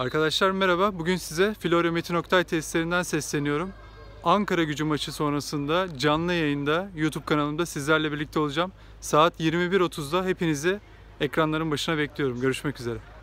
Arkadaşlar merhaba. Bugün size Florya Metin Oktay testlerinden sesleniyorum. Ankara gücü maçı sonrasında canlı yayında YouTube kanalımda sizlerle birlikte olacağım. Saat 21.30'da hepinizi ekranların başına bekliyorum. Görüşmek üzere.